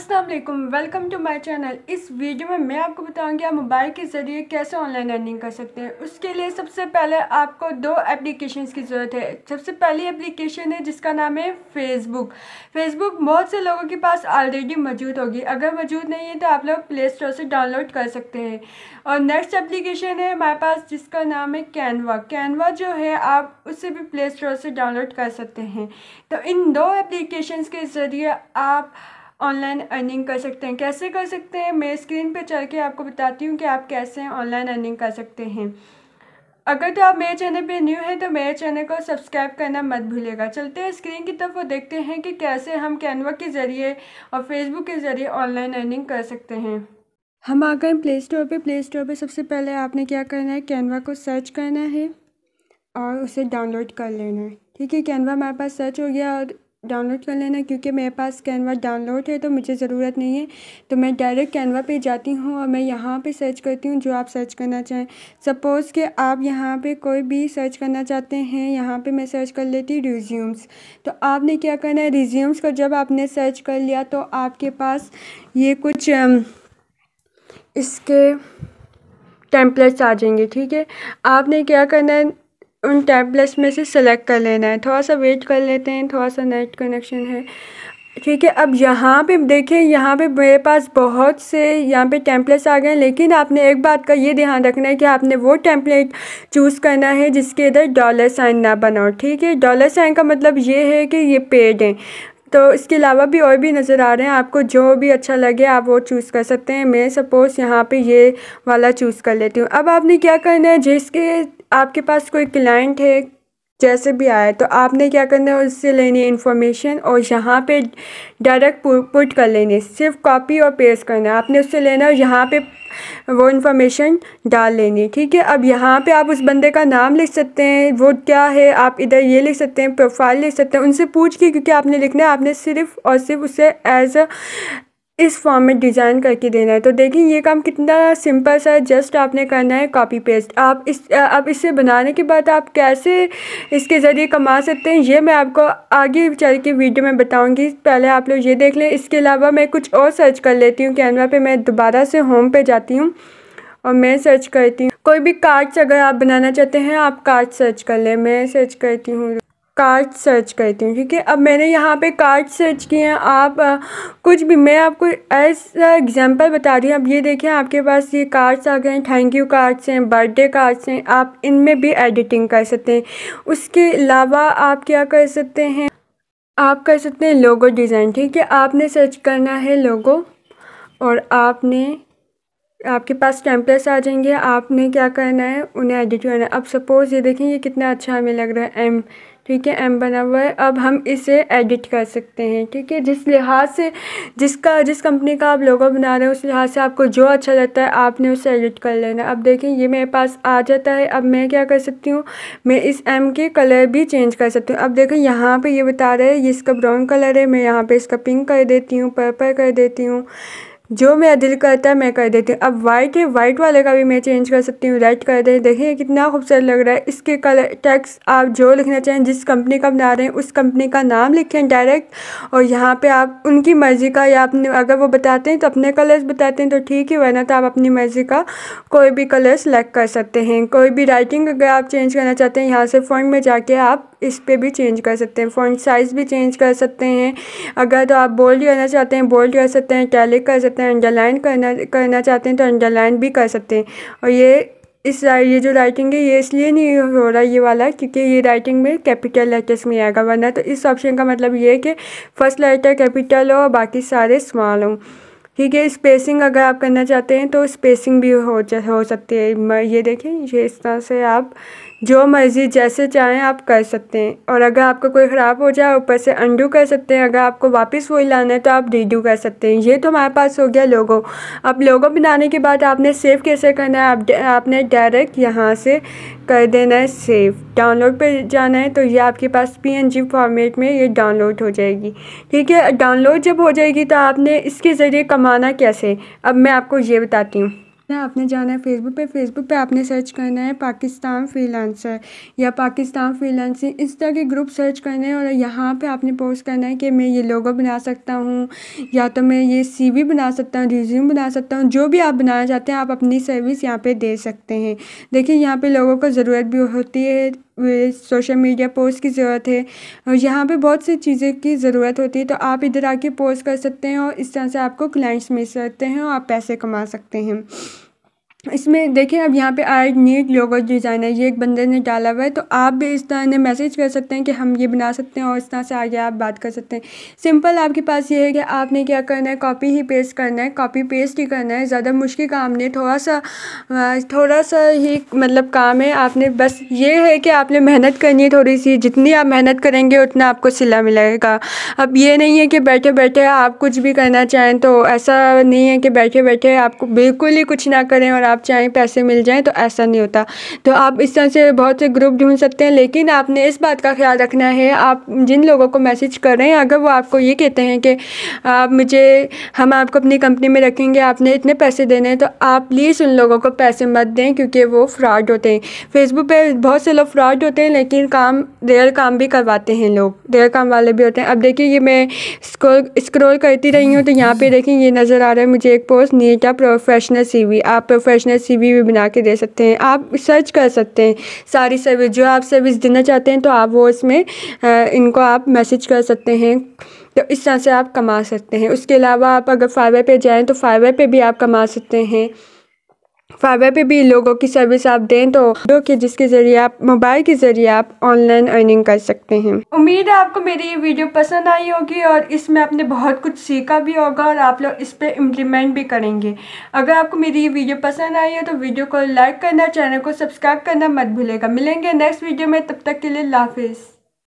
Aslam welcome to my channel इस video में मैं आपको बताऊंगी आप मोबाइल के ज़रिए कैसे ऑनलाइन अर्निंग कर सकते हैं उसके लिए सबसे पहले आपको दो एप्लीकेशन की ज़रूरत है सबसे पहली एप्लीकेशन है जिसका नाम है फेसबुक फेसबुक बहुत से लोगों के पास ऑलरेडी मौजूद होगी अगर मौजूद नहीं है तो आप लोग प्ले स्टोर से डाउनलोड कर सकते हैं और नेक्स्ट एप्लीकेशन है हमारे पास जिसका नाम है कैनवा कैनवा जो है आप उससे भी प्ले स्टोर से डाउनलोड कर सकते हैं तो इन दो एप्लीकेशन के ज़रिए आप ऑनलाइन अर्निंग कर सकते हैं कैसे कर सकते हैं मैं स्क्रीन पर चल के आपको बताती हूँ कि आप कैसे ऑनलाइन अर्निंग कर सकते हैं अगर तो आप मेरे चैनल पे न्यू हैं तो मेरे चैनल को सब्सक्राइब करना मत भूलिएगा चलते हैं स्क्रीन की तरफ वो देखते हैं कि कैसे हम कैनवा के ज़रिए और फेसबुक के ज़रिए ऑनलाइन अर्निंग कर सकते हैं हम आ गए प्ले स्टोर पर प्ले स्टोर पर सबसे पहले आपने क्या करना है कैनवा को सर्च करना है और उसे डाउनलोड कर लेना है ठीक है कैनवा हमारे पास सर्च हो गया और डाउनलोड कर लेना क्योंकि मेरे पास कैनवा डाउनलोड है तो मुझे ज़रूरत नहीं है तो मैं डायरेक्ट कैनवा पे जाती हूँ और मैं यहाँ पे सर्च करती हूँ जो आप सर्च करना चाहें सपोज़ कि आप यहाँ पे कोई भी सर्च करना चाहते हैं यहाँ पे मैं सर्च कर लेती हूँ रिज्यूम्स तो आपने क्या करना है रिज्यूम्स को जब आपने सर्च कर लिया तो आपके पास ये कुछ इसके टेम्पलेट्स आ जाएंगे ठीक है आपने क्या करना है उन टैबलेट्स में से सेलेक्ट कर लेना है थोड़ा सा वेट कर लेते हैं थोड़ा सा नेट कनेक्शन है ठीक है अब यहाँ पे देखें यहाँ पे मेरे पास बहुत से यहाँ पे टैंपलेट्स आ गए हैं लेकिन आपने एक बात का ये ध्यान रखना है कि आपने वो टैंपलेट चूज़ करना है जिसके इधर डॉलर साइन ना बनाओ ठीक है डॉलर साइन का मतलब ये है कि ये पेड है तो इसके अलावा भी और भी नज़र आ रहे हैं आपको जो भी अच्छा लगे आप वो चूज़ कर सकते हैं मैं सपोज़ यहाँ पे ये वाला चूज़ कर लेती हूँ अब आपने क्या करना है जिसके आपके पास कोई क्लाइंट है जैसे भी आया तो आपने क्या करना है उससे लेनी है इन्फॉर्मेशन और यहाँ पे डायरेक्ट पुट कर लेनी है सिर्फ कॉपी और पेस्ट करना है आपने उससे लेना है यहाँ पे वो इन्फॉर्मेशन डाल लेनी है ठीक है अब यहाँ पे आप उस बंदे का नाम लिख सकते हैं वो क्या है आप इधर ये लिख सकते हैं प्रोफाइल लिख सकते हैं उनसे पूछ के क्योंकि आपने लिखना है आपने सिर्फ और सिर्फ उसे एज अ इस फॉर्म में डिज़ाइन करके देना है तो देखिए ये काम कितना सिंपल सा है जस्ट आपने करना है कॉपी पेस्ट आप इस अब इसे बनाने के बाद आप कैसे इसके ज़रिए कमा सकते हैं ये मैं आपको आगे चल के वीडियो में बताऊँगी पहले आप लोग ये देख लें इसके अलावा मैं कुछ और सर्च कर लेती हूँ कैनवा पर मैं दोबारा से होम पे जाती हूँ और मैं सर्च करती हूँ कोई भी कार्ड्स अगर आप बनाना चाहते हैं आप कार्ड सर्च कर लें मैं सर्च करती हूँ कार्ड सर्च करती हूँ ठीक है अब मैंने यहाँ पे कार्ड सर्च किए हैं आप आ, कुछ भी मैं आपको ऐसा एग्जांपल बता रही हूँ अब ये देखें आपके पास ये कार्ड्स आ गए हैं थैंक यू कार्ड्स हैं बर्थडे कार्ड्स हैं आप इनमें भी एडिटिंग कर सकते हैं उसके अलावा आप क्या कर सकते हैं आप कर सकते हैं लोगो डिज़ाइन ठीक है आपने सर्च करना है लोगो और आपने आपके पास टेम्पलेट्स आ जाएंगे आपने क्या करना है उन्हें एडिट करना है अब सपोज़ ये देखें ये कितना अच्छा हमें लग रहा है एम ठीक है एम बना हुआ है अब हम इसे एडिट कर सकते हैं ठीक है जिस लिहाज से जिसका जिस कंपनी का आप लोगों बना रहे हैं उस लिहाज से आपको जो अच्छा लगता है आपने उसे एडिट कर लेना अब देखें ये मेरे पास आ जाता है अब मैं क्या कर सकती हूँ मैं इस एम के कलर भी चेंज कर सकती हूँ अब देखें यहाँ पे ये बता रहे हैं ये इसका ब्राउन कलर है मैं यहाँ पर इसका पिंक कर देती हूँ पर्पल कर देती हूँ जो मेरा दिल करता है मैं कर देती हूँ अब वाइट है वाइट वाले का भी मैं चेंज कर सकती हूँ रेड कर दे देखिए कितना खूबसूरत लग रहा है इसके कलर टैक्स आप जो लिखना चाहें जिस कंपनी का बना रहे हैं उस कंपनी का नाम लिखें डायरेक्ट और यहाँ पे आप उनकी मर्ज़ी का या अपने अगर वो बताते हैं तो अपने कलर्स बताते हैं तो ठीक है वरना तो आप अपनी मर्ज़ी का कोई भी कलर सेलेक्ट कर सकते हैं कोई भी राइटिंग अगर आप चेंज करना चाहते हैं यहाँ से फ्रंट में जाके आप इस पर भी चेंज कर सकते हैं फ़ॉन्ट साइज़ भी चेंज कर सकते हैं अगर तो आप बोल्ड करना चाहते हैं बोल्ड कर सकते हैं टैलिक कर सकते हैं अंडरलाइन करना करना चाहते हैं तो अंडरलाइन भी कर सकते हैं और ये इस ये जो राइटिंग है ये इसलिए नहीं हो रहा ये वाला क्योंकि ये राइटिंग में कैपिटल लेटर्स में आएगा वरना तो इस ऑप्शन का मतलब ये है कि फ़र्स्ट लेटर कैपिटल हो और बाकी सारे स्मॉल हों ठीक है स्पेसिंग अगर आप करना चाहते हैं तो स्पेसिंग भी हो हो सकती है ये देखें ये इस तरह से आप जो मर्ज़ी जैसे चाहें आप कर सकते हैं और अगर आपका कोई ख़राब हो जाए ऊपर से अंडू कर सकते हैं अगर आपको वापस वही लाना है तो आप रीडू कर सकते हैं ये तो हमारे पास हो गया लोगो अब लोगो बनाने के बाद आपने सेव कैसे करना है आप आपने डायरेक्ट यहाँ से कर देना है सेव डाउनलोड पर जाना है तो ये आपके पास पीएनजी फॉर्मेट में ये डाउनलोड हो जाएगी ठीक है डाउनलोड जब हो जाएगी तो आपने इसके ज़रिए कमाना कैसे अब मैं आपको ये बताती हूँ आपने जाना है फेसबुक पे फेसबुक पे आपने सर्च करना है पाकिस्तान फ्रीलांसर या पाकिस्तान फ्रीलांसिंग इस तरह के ग्रुप सर्च करने हैं और यहाँ पे आपने पोस्ट करना है कि मैं ये लोगो बना सकता हूँ या तो मैं ये सीवी बना सकता हूँ रिज्यूम बना सकता हूँ जो भी आप बनाना चाहते हैं आप अपनी सर्विस यहाँ पर दे सकते हैं देखिए यहाँ पर लोगों को ज़रूरत भी होती है सोशल मीडिया पोस्ट की ज़रूरत है और यहाँ पे बहुत सी चीज़ें की ज़रूरत होती है तो आप इधर आके पोस्ट कर सकते हैं और इस तरह से आपको क्लाइंट्स मिल सकते हैं और आप पैसे कमा सकते हैं इसमें देखिए अब यहाँ पे आई नीड लोगो डिज़ाइन है ये एक बंदे ने डाला हुआ है तो आप भी इस तरह ने मैसेज कर सकते हैं कि हम ये बना सकते हैं और इस तरह से आगे आप बात कर सकते हैं सिंपल आपके पास ये है कि आपने क्या करना है कॉपी ही पेस्ट करना है कॉपी पेस्ट ही करना है ज़्यादा मुश्किल काम नहीं थोड़ा सा थोड़ा सा ही मतलब काम है आपने बस ये है कि आपने मेहनत करनी है थोड़ी सी जितनी आप मेहनत करेंगे उतना आपको सिला मिलेगा अब ये नहीं है कि बैठे बैठे आप कुछ भी करना चाहें तो ऐसा नहीं है कि बैठे बैठे आपको बिल्कुल ही कुछ ना करें और आप चाहें पैसे मिल जाएँ तो ऐसा नहीं होता तो आप इस तरह से बहुत से ग्रुप ढूंढ सकते हैं लेकिन आपने इस बात का ख्याल रखना है आप जिन लोगों को मैसेज कर रहे हैं अगर वो आपको ये कहते हैं कि आप मुझे हम आपको अपनी कंपनी में रखेंगे आपने इतने पैसे देने हैं तो आप प्लीज़ उन लोगों को पैसे मत दें क्योंकि वो फ्रॉड होते हैं फेसबुक पे बहुत से लोग फ्रॉड होते हैं लेकिन काम रियल काम भी करवाते हैं लोग देर काम वाले भी होते हैं अब देखिए ये मैं स्क्रॉल करती रही हूँ तो यहाँ पे देखिए ये नज़र आ रहा है मुझे एक पोस्ट नीट क्या प्रोफेशनल सीवी आप प्रोफेशनल सीवी भी बना के दे सकते हैं आप सर्च कर सकते हैं सारी सर्विस जो आप सर्विस देना चाहते हैं तो आप वो इसमें इनको आप मैसेज कर सकते हैं तो इस तरह से आप कमा सकते हैं उसके अलावा आप अगर फाइवर पर जाएँ तो फ़ाइवर पर भी आप कमा सकते हैं फाइबर पे भी लोगों की सर्विस आप दें तो जो कि जिसके ज़रिए आप मोबाइल के ज़रिए आप ऑनलाइन अर्निंग कर सकते हैं उम्मीद है आपको मेरी ये वीडियो पसंद आई होगी और इसमें आपने बहुत कुछ सीखा भी होगा और आप लोग इस पर इम्प्लीमेंट भी करेंगे अगर आपको मेरी ये वीडियो पसंद आई हो तो वीडियो को लाइक करना चैनल को सब्सक्राइब करना मत भूलेगा मिलेंगे नेक्स्ट वीडियो में तब तक के लिए लाफिज़